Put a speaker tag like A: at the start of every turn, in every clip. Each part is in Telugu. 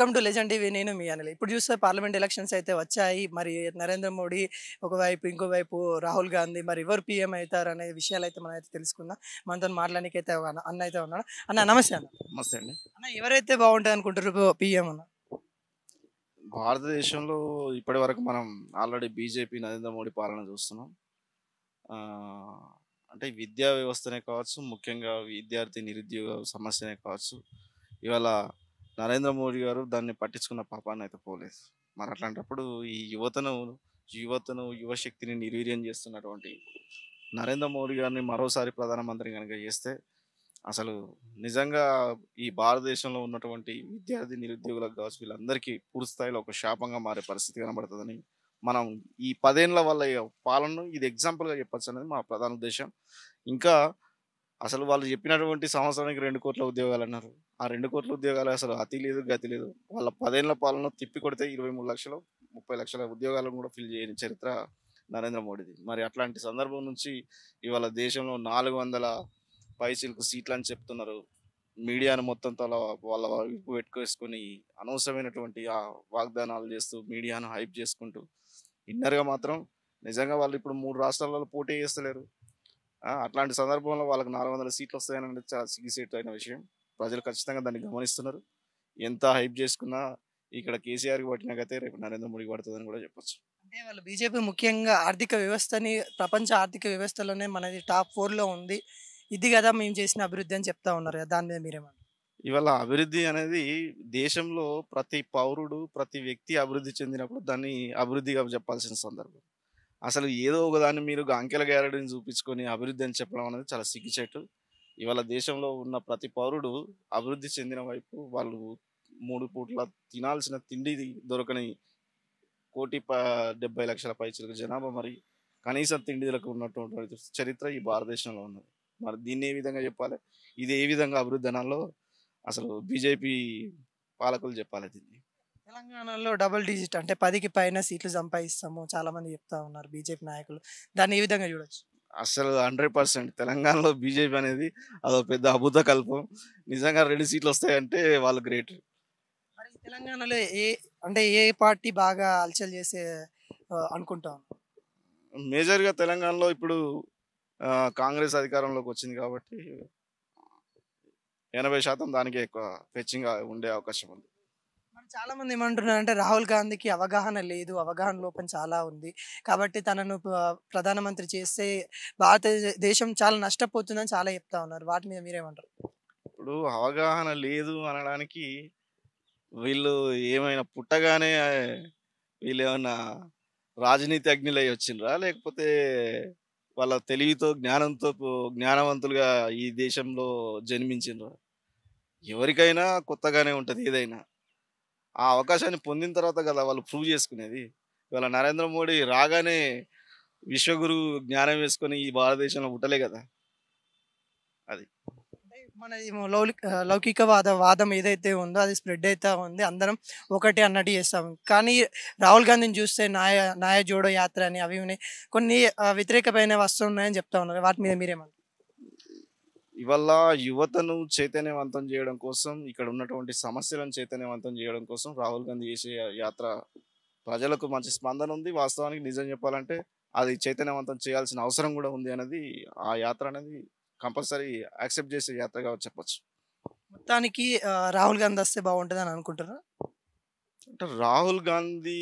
A: వెల్కమ్ టు లెజెండ్ టీవీ నేను మీ అనలే ఇప్పుడు చూస్తే పార్లమెంట్ ఎలక్షన్స్ అయితే వచ్చాయి మరి నరేంద్ర మోడీ ఒకవైపు ఇంకోవైపు రాహుల్ గాంధీ మరి ఎవరు పీఎం అవుతారు అనే విషయాలు అయితే మనం అయితే తెలుసుకుందాం మనతో మాట్లాడడానికి అన్న అయితే ఉన్నాడు అన్న నమస్తే అన్న నమస్తే అండి అన్న ఎవరైతే బాగుంటుంది అనుకుంటారు పీఎం అన్న
B: భారతదేశంలో ఇప్పటి వరకు మనం ఆల్రెడీ బీజేపీ నరేంద్ర మోడీ పాలన చూస్తున్నాం అంటే విద్యా వ్యవస్థనే కావచ్చు ముఖ్యంగా విద్యార్థి నిరుద్యోగ సమస్యనే కావచ్చు ఇవాళ నరేంద్ర మోడీ గారు దాన్ని పట్టించుకున్న పాపాన్ని అయితే పోలేదు మరి అట్లాంటప్పుడు ఈ యువతను యువతను యువశక్తిని నిర్వీర్యం చేస్తున్నటువంటి నరేంద్ర మోడీ గారిని మరోసారి ప్రధానమంత్రి కనుక చేస్తే అసలు నిజంగా ఈ భారతదేశంలో ఉన్నటువంటి విద్యార్థి నిరుద్యోగులకు కావచ్చు వీళ్ళందరికీ పూర్తి ఒక శాపంగా మారే పరిస్థితి కనబడుతుందని మనం ఈ పదేళ్ళ వల్ల పాలనను ఇది ఎగ్జాంపుల్గా చెప్పచ్చు అనేది మా ప్రధాన ఉద్దేశం ఇంకా అసలు వాళ్ళు చెప్పినటువంటి సంవత్సరానికి రెండు కోట్ల ఉద్యోగాలు అన్నారు ఆ రెండు కోట్ల ఉద్యోగాలు అసలు అతి లేదు గతి లేదు వాళ్ళ పదేళ్ల పాలన తిప్పి కొడితే ఇరవై మూడు లక్షలు ముప్పై లక్షల ఉద్యోగాలను కూడా ఫిల్ చేయని చరిత్ర నరేంద్ర మోడీది మరి అట్లాంటి సందర్భం నుంచి ఇవాళ దేశంలో నాలుగు వందల పైసీలకు సీట్లు అని చెప్తున్నారు మీడియాను మొత్తం తల వాళ్ళ వైపు పెట్టుకేసుకొని అనవసరమైనటువంటి ఆ వాగ్దానాలు చేస్తూ మీడియాను హైప్ చేసుకుంటూ ఇన్నర్గా మాత్రం నిజంగా వాళ్ళు ఇప్పుడు మూడు రాష్ట్రాలలో పోటీ చేస్తలేరు అట్లాంటి సందర్భంలో వాళ్ళకి నాలుగు వందల సీట్లు వస్తాయని చాలా సిగ్గుసేట్ అయిన విషయం ప్రజలు ఖచ్చితంగా దాన్ని గమనిస్తున్నారు ఎంత హైప్ చేసుకున్నా ఇక్కడ కేసీఆర్కి పట్టినాకైతే రేపు నరేంద్ర పడుతుంది పడుతుందని కూడా చెప్పచ్చు
A: అంటే వాళ్ళు బీజేపీ ముఖ్యంగా ఆర్థిక వ్యవస్థని ప్రపంచ ఆర్థిక వ్యవస్థలోనే మనది టాప్ ఫోర్లో ఉంది ఇది కదా మేము చేసిన అభివృద్ధి అని చెప్తా ఉన్నారు దాని మీద మీరేమన్నా
B: ఇవాళ అభివృద్ధి అనేది దేశంలో ప్రతి పౌరుడు ప్రతి వ్యక్తి అభివృద్ధి చెందినప్పుడు దాన్ని అభివృద్ధిగా చెప్పాల్సిన సందర్భం అసలు ఏదో ఒకదాన్ని మీరు అంకెల గ్యారెడీని చూపించుకొని అభివృద్ధి అని చెప్పడం అనేది చాలా సిగ్గుచేటు ఇవాళ దేశంలో ఉన్న ప్రతి పౌరుడు అభివృద్ధి చెందిన వైపు వాళ్ళు మూడు పూట్ల తినాల్సిన తిండి దొరకని కోటి ప డెబ్బై లక్షల పైచలకు జనాభా మరి కనీస తిండిలకు ఉన్నటువంటి చరిత్ర ఈ భారతదేశంలో ఉన్నది మరి దీన్ని ఏ విధంగా చెప్పాలి ఇది ఏ విధంగా అభివృద్ధి అనాలో అసలు బీజేపీ పాలకులు చెప్పాలి దీన్ని
A: తెలంగాణలో డబుల్ డిజిట్ అంటే పదికి పైన సీట్లు సంపాదిస్తాము చాలామంది చెప్తా ఉన్నారు బీజేపీ నాయకులు దాన్ని ఏ విధంగా చూడొచ్చు
B: అసలు హండ్రెడ్ పర్సెంట్ తెలంగాణలో బీజేపీ అనేది అదో పెద్ద అబుద్ధ కల్పం నిజంగా రెండు సీట్లు వస్తాయంటే వాళ్ళు గ్రేట్
A: మరి తెలంగాణలో ఏ అంటే ఏ పార్టీ బాగా అలచల్ చేసే అనుకుంటాం
B: మేజర్గా తెలంగాణలో ఇప్పుడు కాంగ్రెస్ అధికారంలోకి వచ్చింది కాబట్టి ఎనభై శాతం దానికి ఎక్కువ ఫెచ్చింగ్ ఉండే అవకాశం ఉంది
A: చాలా మంది అంటే రాహుల్ గాంధీకి అవగాహన లేదు అవగాహన లోపం చాలా ఉంది కాబట్టి తనను ప్రధానమంత్రి చేస్తే భారతదేశం చాలా నష్టపోతుందని చాలా చెప్తా ఉన్నారు వాటి మీద మీరేమంటారు
B: ఇప్పుడు అవగాహన లేదు అనడానికి వీళ్ళు ఏమైనా పుట్టగానే వీళ్ళు ఏమైనా రాజనీతి అగ్నిలై వచ్చిండ్రా లేకపోతే వాళ్ళ తెలివితో జ్ఞానంతో జ్ఞానవంతులుగా ఈ దేశంలో జన్మించిండ్రా ఎవరికైనా కొత్తగానే ఉంటుంది ఏదైనా ఆ అవకాశాన్ని పొందిన తర్వాత కదా వాళ్ళు ప్రూవ్ చేసుకునేది ఇవాళ నరేంద్ర మోడీ రాగానే విశ్వగురు జ్ఞానం వేసుకొని ఈ భారతదేశంలో పుట్టలే కదా అది
A: మన లౌకికవాద వాదం ఏదైతే ఉందో అది స్ప్రెడ్ అవుతా ఉంది అందరం ఒకటి అన్నట్టు చేస్తాం కానీ రాహుల్ గాంధీని చూస్తే నాయ నాయ జోడో యాత్ర అని అవి కొన్ని వ్యతిరేకమైన ఉన్నాయని చెప్తా ఉన్నారు వాటి మీద మీరేమంటారు
B: ఇవల్ల యువతను చైతన్యవంతం చేయడం కోసం ఇక్కడ ఉన్నటువంటి సమస్యలను చైతన్యవంతం చేయడం కోసం రాహుల్ గాంధీ చేసే యాత్ర ప్రజలకు మంచి స్పందన ఉంది వాస్తవానికి నిజం చెప్పాలంటే అది చైతన్యవంతం చేయాల్సిన అవసరం కూడా ఉంది అనేది ఆ యాత్ర అనేది కంపల్సరీ యాక్సెప్ట్ చేసే యాత్రగా చెప్పచ్చు
A: మొత్తానికి రాహుల్ గాంధీ వస్తే బాగుంటుంది అని అనుకుంటారా
B: అంటే రాహుల్ గాంధీ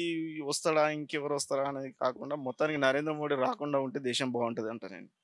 B: వస్తాడా ఇంకెవరు వస్తారా అనేది కాకుండా మొత్తానికి నరేంద్ర మోడీ రాకుండా ఉంటే దేశం బాగుంటుంది అంట నేను